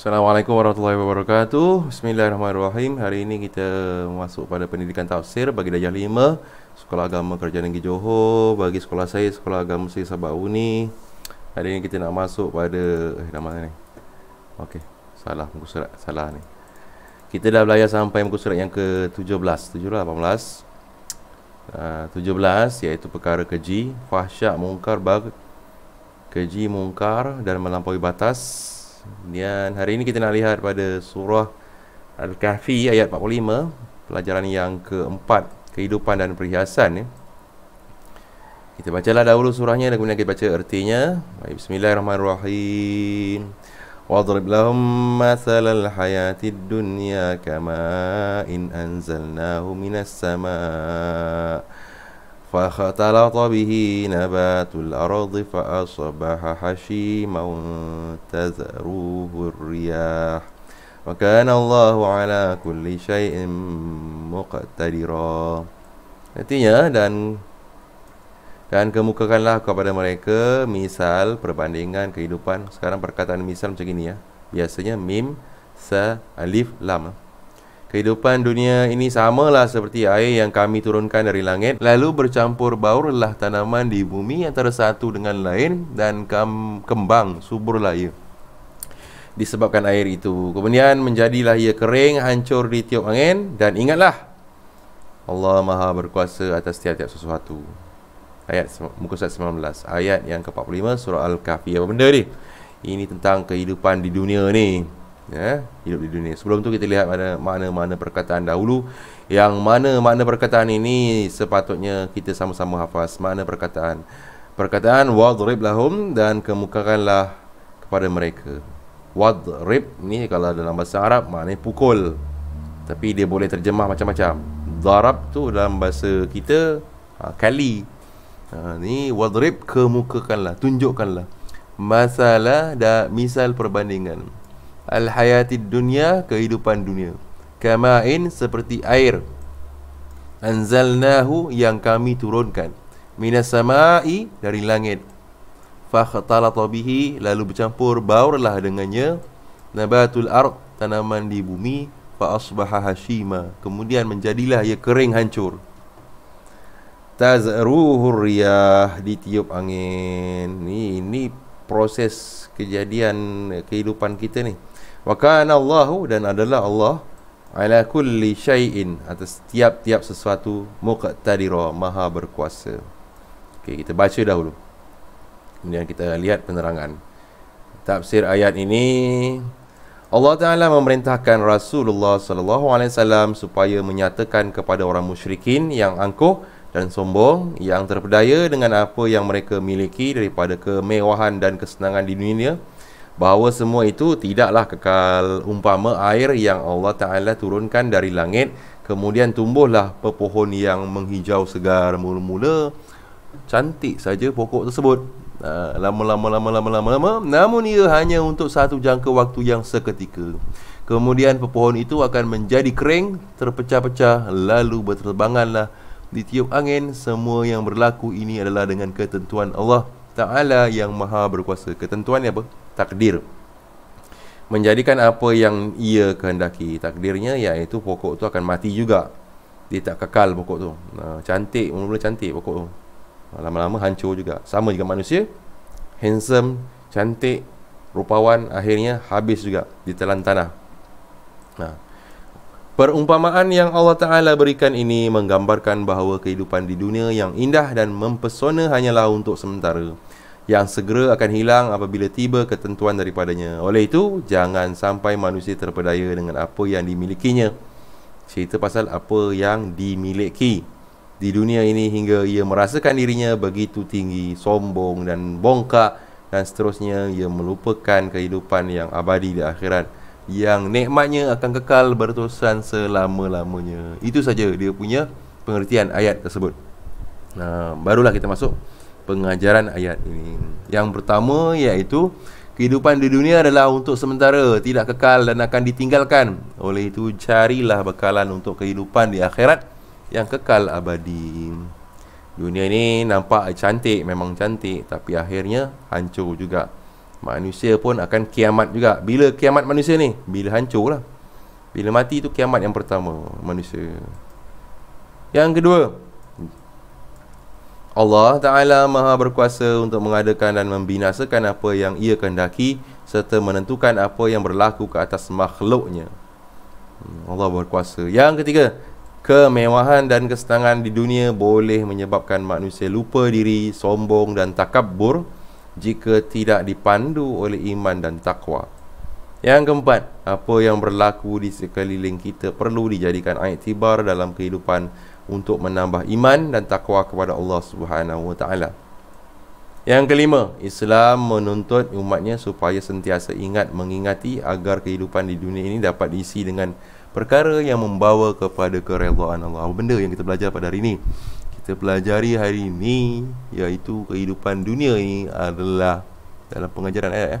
Assalamualaikum warahmatullahi wabarakatuh. Bismillahirrahmanirrahim. Hari ini kita masuk pada pendidikan tafsir bagi darjah 5 Sekolah Agama Kerajaan Negeri Johor. Bagi sekolah saya Sekolah Agama Sri Sabah Uni. Hari ini kita nak masuk pada eh mana ni. Okey, salah muka surat salah ni. Kita dah belajar sampai muka surat yang ke-17, 17 uh, 17 iaitu perkara keji, fahsyak, mungkar, bag keji, mungkar dan melampaui batas. Kemudian hari ini kita nak lihat pada surah Al-Kahfi ayat 45 Pelajaran yang keempat Kehidupan dan perhiasan ya. Kita bacalah dahulu surahnya dan kemudian kita baca ertinya Baik, Bismillahirrahmanirrahim وَاضْرِبْ لَهُمْ مَثَلَ الْحَيَاةِ الدُّنْيَا كَمَا إِنْ أَنْزَلْنَاهُ مِنَ السَّمَاءِ فاختلط به نبات الأرض فأصبح حشيما تزروه الرياح وكان الله على كل شيء مقتدرا Artinya dan dan kemukakanlah kepada mereka misal perbandingan kehidupan sekarang perkataan misal macam ini ya biasanya mim sa alif lam Kehidupan dunia ini samalah seperti air yang kami turunkan dari langit Lalu bercampur baurlah tanaman di bumi antara satu dengan lain Dan kem- kembang suburlah ia Disebabkan air itu Kemudian menjadilah ia kering hancur di tiup angin Dan ingatlah Allah maha berkuasa atas tiap-tiap sesuatu Ayat muka surat 19 Ayat yang ke-45 surah Al-Kahfi Apa benda ni? Ini tentang kehidupan di dunia ni ya hidup di dunia. Sebelum tu kita lihat mana mana mana perkataan dahulu. Yang mana mana perkataan ini sepatutnya kita sama-sama hafaz mana perkataan. Perkataan wadrib lahum dan kemukakanlah kepada mereka. Wadrib ni kalau dalam bahasa Arab maknanya pukul. Tapi dia boleh terjemah macam-macam. Darab tu dalam bahasa kita ha, kali. Ha, ni wadrib kemukakanlah, tunjukkanlah. Masalah dan misal perbandingan al-hayati dunia kehidupan dunia kama'in seperti air anzalnahu yang kami turunkan minas sama'i dari langit fakhtalata bihi lalu bercampur baurlah dengannya nabatul ard tanaman di bumi fa hashima kemudian menjadilah ia kering hancur tazruhu riyah ditiup angin ini ni proses kejadian kehidupan kita ni Wa kana Allahu dan adalah Allah ala kulli syai'in atas setiap tiap sesuatu muqtadira maha berkuasa. Okey, kita baca dahulu. Kemudian kita lihat penerangan. Tafsir ayat ini Allah Taala memerintahkan Rasulullah sallallahu alaihi wasallam supaya menyatakan kepada orang musyrikin yang angkuh dan sombong yang terpedaya dengan apa yang mereka miliki daripada kemewahan dan kesenangan di dunia bahawa semua itu tidaklah kekal umpama air yang Allah Taala turunkan dari langit kemudian tumbuhlah pepohon yang menghijau segar mula-mula cantik saja pokok tersebut lama-lama-lama-lama-lama-lama ha, namun ia hanya untuk satu jangka waktu yang seketika kemudian pepohon itu akan menjadi kering terpecah-pecah lalu berterbanganlah di tiup angin semua yang berlaku ini adalah dengan ketentuan Allah Taala yang maha berkuasa ketentuan ni apa takdir menjadikan apa yang ia kehendaki takdirnya iaitu pokok tu akan mati juga dia tak kekal pokok tu ha, cantik mula-mula cantik pokok tu ha, lama-lama hancur juga sama juga manusia handsome cantik rupawan akhirnya habis juga ditelan tanah nah ha. Perumpamaan yang Allah Ta'ala berikan ini menggambarkan bahawa kehidupan di dunia yang indah dan mempesona hanyalah untuk sementara yang segera akan hilang apabila tiba ketentuan daripadanya. Oleh itu, jangan sampai manusia terpedaya dengan apa yang dimilikinya. Cerita pasal apa yang dimiliki di dunia ini hingga ia merasakan dirinya begitu tinggi, sombong dan bongkak dan seterusnya ia melupakan kehidupan yang abadi di akhirat yang nikmatnya akan kekal berterusan selama-lamanya. Itu saja dia punya pengertian ayat tersebut. Nah, barulah kita masuk pengajaran ayat ini. Yang pertama iaitu kehidupan di dunia adalah untuk sementara, tidak kekal dan akan ditinggalkan. Oleh itu carilah bekalan untuk kehidupan di akhirat yang kekal abadi. Dunia ini nampak cantik, memang cantik tapi akhirnya hancur juga. Manusia pun akan kiamat juga. Bila kiamat manusia ni? Bila hancur lah Bila mati tu kiamat yang pertama manusia. Yang kedua, Allah Ta'ala maha berkuasa untuk mengadakan dan membinasakan apa yang ia kendaki serta menentukan apa yang berlaku ke atas makhluknya. Allah berkuasa. Yang ketiga, kemewahan dan kesenangan di dunia boleh menyebabkan manusia lupa diri, sombong dan takabur jika tidak dipandu oleh iman dan takwa. Yang keempat, apa yang berlaku di sekeliling kita perlu dijadikan aitibar dalam kehidupan untuk menambah iman dan takwa kepada Allah Subhanahu Wa Taala. Yang kelima, Islam menuntut umatnya supaya sentiasa ingat mengingati agar kehidupan di dunia ini dapat diisi dengan perkara yang membawa kepada keredaan Allah. Apa benda yang kita belajar pada hari ini? Kita pelajari hari ini iaitu kehidupan dunia ini adalah dalam pengajaran ayat ya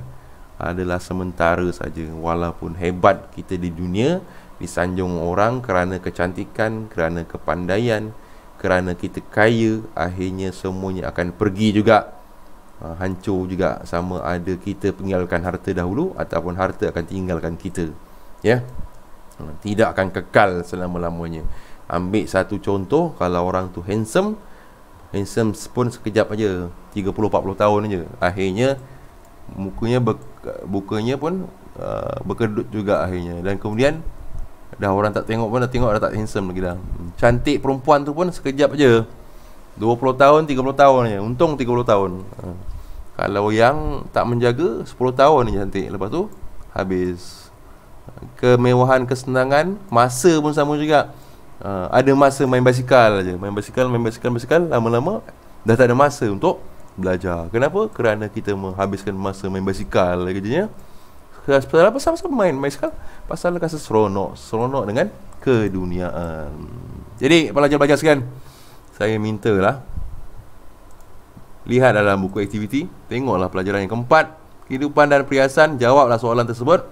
adalah sementara saja walaupun hebat kita di dunia disanjung orang kerana kecantikan kerana kepandaian kerana kita kaya akhirnya semuanya akan pergi juga ha, hancur juga sama ada kita tinggalkan harta dahulu ataupun harta akan tinggalkan kita ya ha, tidak akan kekal selama-lamanya ambil satu contoh kalau orang tu handsome handsome pun sekejap aja 30 40 tahun aja akhirnya mukanya ber- bukanya pun uh, berkedut juga akhirnya dan kemudian dah orang tak tengok pun dah tengok dah tak handsome lagi dah hmm, cantik perempuan tu pun sekejap je 20 tahun 30 tahun je untung 30 tahun uh, kalau yang tak menjaga 10 tahun je cantik lepas tu habis kemewahan kesenangan masa pun sama juga uh, ada masa main basikal aja main basikal main basikal basikal lama-lama dah tak ada masa untuk belajar. Kenapa? Kerana kita menghabiskan masa main basikal kerjanya. Pasal apa sama main basikal? Pasal rasa seronok, seronok dengan keduniaan. Jadi pelajar-pelajar sekalian, saya minta lah lihat dalam buku aktiviti, tengoklah pelajaran yang keempat, kehidupan dan perhiasan, jawablah soalan tersebut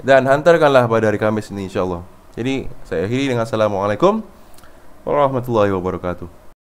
dan hantarkanlah pada hari Kamis ini insya-Allah. Jadi saya akhiri dengan assalamualaikum warahmatullahi wabarakatuh.